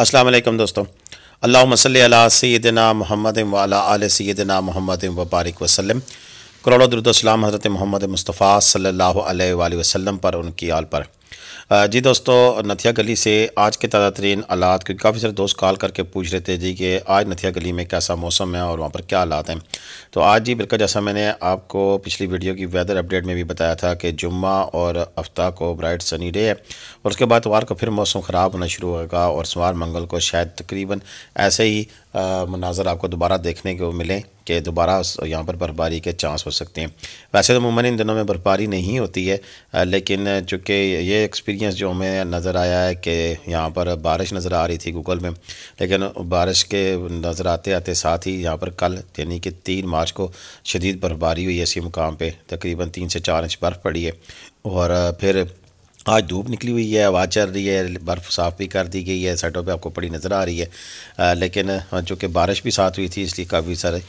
अस्सलाम वालेकुम दोस्तों अल्लाह मसल सैदना महमद वाला आल सैदना मोहम्मद वबारक वसलम करोड़ों दुरुदोसलाम हज़रत मोहम्मद मुस्तफ़ा सल्लल्लाहु अलैहि वसल्लम पर उनकी आल पर जी दोस्तों नथिया गली से आज के ताज़ा तरीन आलात क्योंकि काफ़ी सारे दोस्त कॉल करके पूछ रहे थे जी कि आज नथिया गली में कैसा मौसम है और वहाँ पर क्या हालात हैं तो आज जी बिल्कुल जैसा मैंने आपको पिछली वीडियो की वेदर अपडेट में भी बताया था कि जुम्मा और हफ्ता को ब्राइट सनी डे है और उसके बाद वार को फिर मौसम ख़राब होना शुरू होगा और सोमवार मंगल को शायद तकरीबन ऐसे ही मनाजर आपको दोबारा देखने को मिलें कि दोबारा यहाँ पर बर्फबारी के चांस हो सकते हैं वैसे तो उमूमा इन दिनों में बर्फबारी नहीं होती है लेकिन चूँकि ये एक्सपीरियंस जो हमें नज़र आया है कि यहाँ पर बारिश नज़र आ रही थी गूगल में लेकिन बारिश के नज़र आते आते साथ ही यहाँ पर कल यानी कि तीन मार्च को शदीद बर्फबारी हुई है इसी मुकाम पर तकरीबन तीन से चार इंच बर्फ़ पड़ी है और फिर आज धूप निकली हुई है हवा चल रही है बर्फ़ साफ़ भी कर दी गई है सड़कों पे आपको पड़ी नज़र आ रही है आ, लेकिन चूँकि बारिश भी साथ हुई थी इसलिए काफ़ी सारे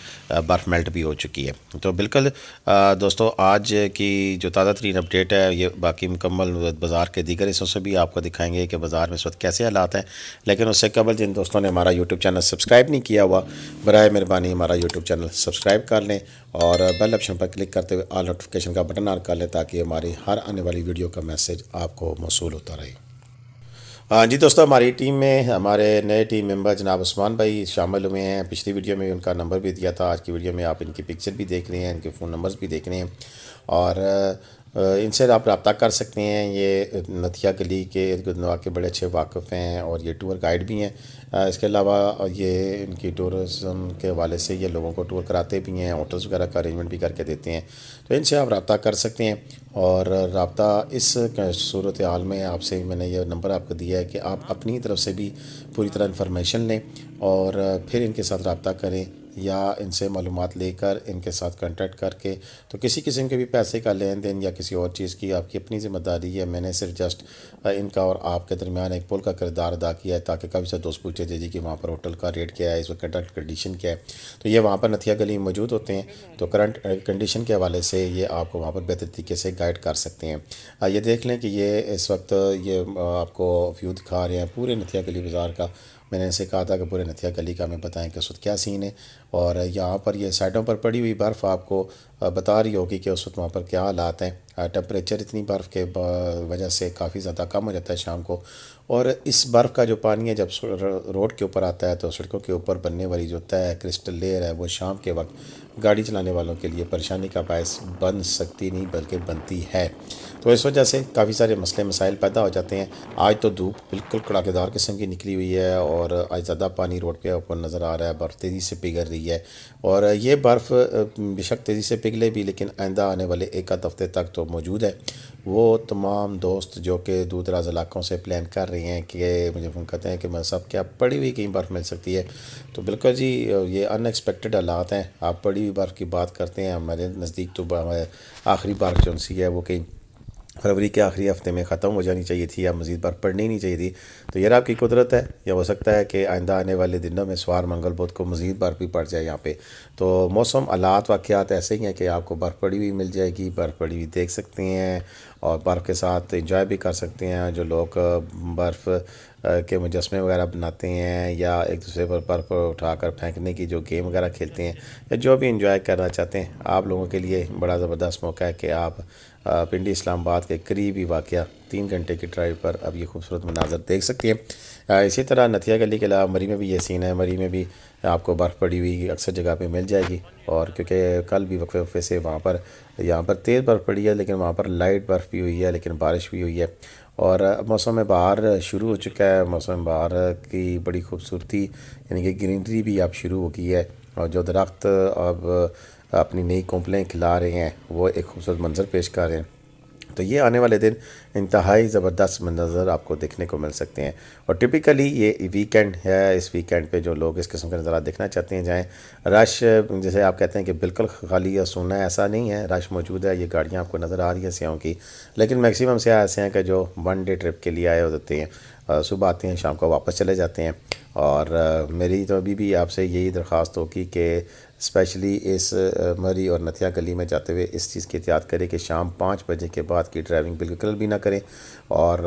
बर्फ़ मेल्ट भी हो चुकी है तो बिल्कुल आ, दोस्तों आज की जो ताज़ा तरीन अपडेट है ये बाकी मुकम्मल बाज़ार के दीगर हिस्सों से भी आपको दिखाएंगे कि बाज़ार में इस वक्त कैसे हालात हैं लेकिन उससे कबल जिन दोस्तों ने हमारा यूट्यूब चैनल सब्सक्राइब नहीं किया हुआ बर मेहरबानी हमारा यूट्यूब चैनल सब्सक्राइब कर लें और बेल ऑप्शन पर क्लिक करते हुए आल नोटिफिकेशन का बटन ऑन कर लें ताकि हमारी हर आने वाली वीडियो का मैसेज आपको मौसू होता रहे हाँ जी दोस्तों हमारी टीम में हमारे नए टीम मेंबर जनाब उस्मान भाई शामिल हुए हैं पिछली वीडियो में उनका नंबर भी दिया था आज की वीडियो में आप इनकी पिक्चर भी देख रहे हैं इनके फ़ोन नंबर्स भी देख रहे हैं और इनसे आप रबता कर सकते हैं ये नथिया गली के इर्द गिर्द के बड़े अच्छे वाकफ़ हैं और ये टूर गाइड भी हैं इसके अलावा ये इनकी टूरिज़म के हवाले से ये लोगों को टूर कराते भी हैं होटल्स वगैरह का अरेंजमेंट भी करके देते हैं तो इनसे आप रबता कर सकते हैं और रबता इस सूरत हाल में आपसे मैंने ये नंबर आपको दिया है कि आप अपनी तरफ से भी पूरी तरह इन्फॉर्मेशन लें और फिर इनके साथ रबता करें या इनसे मालूम लेकर इनके साथ कॉन्टैक्ट करके तो किसी किस्म के भी पैसे का लेन देन या किसी और चीज़ की आपकी अपनी ज़िम्मेदारी है मैंने सिर्फ जस्ट इनका और आपके दरमियान एक पुल का किरदार अदा किया है ताकि कभी से दोस्त पूछे जी कि वहाँ पर होटल का रेट क्या है इस वक्त करंट कंडीशन क्या है तो ये वहाँ पर नथिया गली में मौजूद होते हैं तो करंट कंडीशन के हवाले से ये आपको वहाँ पर बेहतर तरीके से गाइड कर सकते हैं ये देख लें कि ये इस वक्त ये आपको व्यू दिखा रहे हैं पूरे नथिया गली बाज़ार का मैंने इनसे कहा था कि पूरे नथिया गली का हमें बताएं कि उस वक्त क्या सीन है और यहाँ पर ये साइडों पर पड़ी हुई बर्फ़ आपको बता रही होगी कि उस वक्त वहाँ पर क्या हालात हैं टेम्परेचर इतनी बर्फ़ के वजह से काफ़ी ज़्यादा कम हो जाता है शाम को और इस बर्फ़ का जो पानी है जब रोड के ऊपर आता है तो सड़कों के ऊपर बनने वाली जो तय क्रिस्टल लेयर है वो शाम के वक्त गाड़ी चलाने वालों के लिए परेशानी का बायस बन सकती नहीं बल्कि बनती है तो इस वजह से काफ़ी सारे मसले मसाइल पैदा हो जाते हैं आज तो धूप बिल्कुल कड़ाकेदार किस्म की निकली हुई है और आज ज़्यादा पानी रोड के ऊपर नज़र आ रहा है बर्फ़ तेज़ी से पिघल रही है और ये बर्फ़ बेशक तेज़ी से पिघले भी लेकिन आइंदा आने वाले एक आध हफ्ते तक तो तो मौजूद है वो तमाम दोस्त जो कि दूर दराज इलाकों से प्लान कर रहे हैं कि मुझे फ़ोन कहते हैं कि मैं सब क्या पड़ी हुई कहीं बर्फ़ मिल सकती है तो बिल्कुल जी ये अनएक्सपेक्टेड हालात हैं आप पड़ी हुई बर्फ़ की बात करते हैं हमारे नज़दीक तो आखिरी बर्फ़ जो सी है वो कहीं फरवरी के आखिरी हफ्ते में ख़त्म हो जानी चाहिए थी या मज़ीद बर्फ़ पड़नी नहीं चाहिए थी तो यार आपकी कुदरत है या हो सकता है कि आइंदा आने वाले दिनों में सवार मंगल बुध को मज़ीद बर्फ़ भी पड़ जाए यहाँ पे तो मौसम आलात वाक़ात ऐसे ही हैं कि आपको बर्फ़ पड़ी हुई मिल जाएगी बर्फ़ पड़ी हुई देख सकते हैं और बर्फ़ के साथ इंजॉय भी कर सकते हैं जो लोग बर्फ़ के मुजस्मे वगैरह बनाते हैं या एक दूसरे पर पर, पर उठा कर फेंकने की जो गेम वगैरह खेलते हैं या जो भी इंजॉय करना चाहते हैं आप लोगों के लिए बड़ा ज़बरदस्त मौका है कि आप पिंडी इस्लामाबाद के करीबी वाक़ तीन घंटे की ड्राइव पर अब ये खूबसूरत मनाजर देख सकते हैं इसी तरह नथिया गली के अलावा मरी में भी ये सीन है मरी में भी आपको बर्फ़ पड़ी हुई अक्सर जगह पे मिल जाएगी और क्योंकि कल भी वक्फे वक्फे से वहाँ पर यहाँ पर तेज़ बर्फ़ पड़ी है लेकिन वहाँ पर लाइट बर्फ़ भी हुई है लेकिन बारिश भी हुई है और मौसम बहार शुरू हो चुका है मौसम बहार की बड़ी खूबसूरती यानी कि ग्रीनरी भी अब शुरू हो गई है और जो दरख्त अब अपनी नई कोंपलें खिला रहे हैं वो एक खूबसूरत मंज़र पेश कर रहे हैं तो ये आने वाले दिन इंतहाई ज़बरदस्त मंजर आपको देखने को मिल सकते हैं और टिपिकली ये वीकेंड है इस वीकेंड पे जो लोग इस किस्म के नज़ारा देखना चाहते हैं जाएँ रश जैसे आप कहते हैं कि बिल्कुल खाली या सोना ऐसा नहीं है रश मौजूद है ये गाड़ियाँ आपको नज़र आ रही हैं सयाहों की लेकिन मैक्सिमम सयाह ऐसे हैं कि जो वन डे ट्रिप के लिए आए होते हैं सुबह आते हैं शाम को वापस चले जाते हैं और मेरी तो अभी भी आपसे यही दरख्वास्त होगी कि स्पेशली इस मरी और नथिया गली में जाते हुए इस चीज़ की एहतियात करें कि शाम पाँच बजे के बाद की ड्राइविंग बिल्कुल भी ना करें और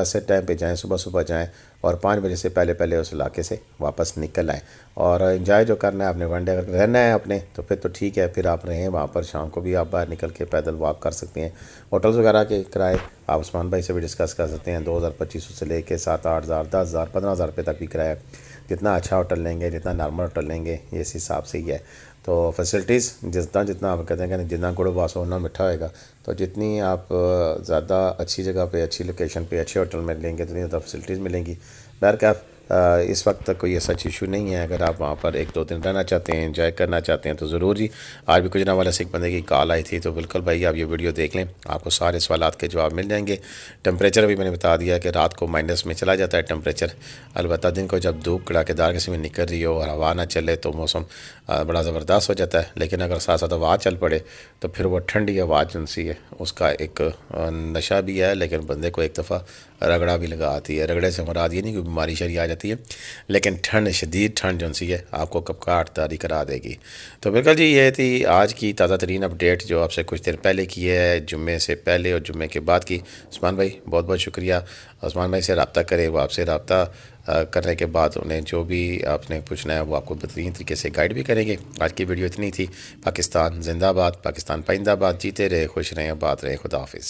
ऐसे टाइम पे जाएं सुबह सुबह जाएं और पाँच बजे से पहले पहले उस इलाके से वापस निकल आएँ और इन्जॉय जो करना है अपने वनडे अगर रहना है अपने तो फिर तो ठीक है फिर आप रहें वहाँ पर शाम को भी आप बाहर निकल के पैदल वॉक कर सकते हैं होटल्स वगैरह के किराए आप उस्मान भाई से भी डिस्कस कर सकते हैं दो हज़ार पच्चीस सौ से लेकर सात आठ हज़ार दस हज़ार पंद्रह हज़ार रुपये तक भी किराया जितना अच्छा होटल लेंगे जितना नॉर्मल होटल लेंगे इस हिसाब से ही है तो फैसिलिटीज़ जितना जितना आप कहते हैं कि जितना गुड़ हो उतना मिठा होएगा तो जितनी आप ज़्यादा अच्छी जगह पे अच्छी लोकेशन पे अच्छे होटल में लेंगे उतनी ज़्यादा फैसिलिटीज़ मिलेंगी बैर कैफ इस वक्त तक कोई ऐसा इशू नहीं है अगर आप वहाँ पर एक दो दिन रहना चाहते हैं इंजॉय करना चाहते हैं तो ज़रूर जी आज भी कुछ ना वाला सिख बंदे की कॉल आई थी तो बिल्कुल भाई आप ये वीडियो देख लें आपको सारे सवाल के जवाब मिल जाएंगे टेम्परेचर भी मैंने बता दिया कि रात को माइनस में चला जाता है टेम्परेचर अलबत् दिन को जब धूप कड़ाकेदार किसी में निकल रही हो और हवा ना चले तो मौसम बड़ा ज़बरदस्त हो जाता है लेकिन अगर साथ साथ हवा चल पड़े तो फिर वो ठंडी हवा सी है उसका एक नशा भी है लेकिन बंदे को एक दफ़ा रगड़ा भी लगा आती है रगड़े से मराद ये नहीं कि बीमारी शरी आ जाती रहती है लेकिन ठंड शदीद ठंड जो सी है आपको आठ तारी करा देगी तो बिल्कुल जी ये थी आज की ताज़ा तरीन अपडेट जो आपसे कुछ देर पहले की है जुम्मे से पहले और जुम्मे के बाद की उस्मान भाई बहुत बहुत शुक्रिया उस्मान भाई से रबता करे वो आपसे रबता करने के बाद उन्हें जो भी आपने पूछना है वो आपको बेहतरीन तरीके से गाइड भी करेंगे आज की वीडियो इतनी थी पाकिस्तान जिंदाबाद पाकिस्तान पाइंदाबाद जीते रहे खुश रहें बात रहे खुदाफिज